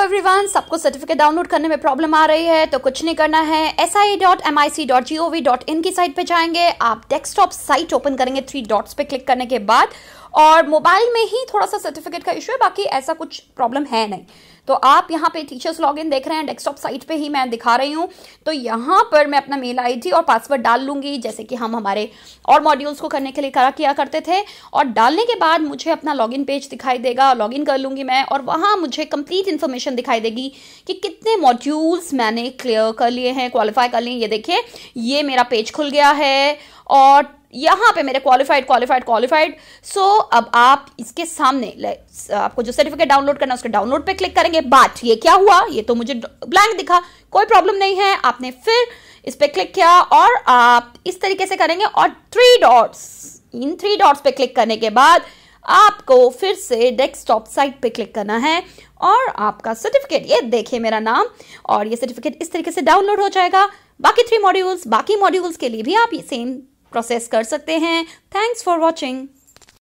everyone सबको certificate download करने में प्रॉब्लम आ रही है तो कुछ नहीं करना है S I dot M I C dot G O V dot in की साइट पे जाएंगे आप डेस्कटॉप साइट ओपन करेंगे थ्री डॉट्स पे क्लिक करने के बाद और मोबाइल में ही थोड़ा सा सर्टिफिकेट का इशू है बाकी ऐसा कुछ प्रॉब्लम है नहीं तो आप यहाँ पे टीचर्स लॉग इन देख रहे हैं डेस्कटॉप साइट पे ही मैं दिखा रही हूँ तो यहाँ पर मैं अपना मेल आईडी और पासवर्ड डाल लूंगी जैसे कि हम हमारे और मॉड्यूल्स को करने के लिए करा किया करते थे और डालने के बाद मुझे अपना इन पेज दिखाई देगा इन कर लूंगी मैं और वहाँ मुझे कंप्लीट इन्फॉर्मेशन सेक्शन दिखाई देगी कि कितने मॉड्यूल्स मैंने क्लियर कर लिए हैं क्वालिफाई कर लिए ये देखिए ये मेरा पेज खुल गया है और यहाँ पे मेरे क्वालिफाइड क्वालिफाइड क्वालिफाइड सो अब आप इसके सामने आपको जो सर्टिफिकेट डाउनलोड करना है उसके डाउनलोड पे क्लिक करेंगे बट ये क्या हुआ ये तो मुझे ब्लैंक दिखा कोई प्रॉब्लम नहीं है आपने फिर इस पर क्लिक किया और आप इस तरीके से करेंगे और three dots in three dots पे क्लिक करने के बाद आपको फिर से डेस्कटॉप साइट पे क्लिक करना है और आपका सर्टिफिकेट ये देखिए मेरा नाम और ये सर्टिफिकेट इस तरीके से डाउनलोड हो जाएगा बाकी थ्री मॉड्यूल्स बाकी मॉड्यूल्स के लिए भी आप ये सेम प्रोसेस कर सकते हैं थैंक्स फॉर वॉचिंग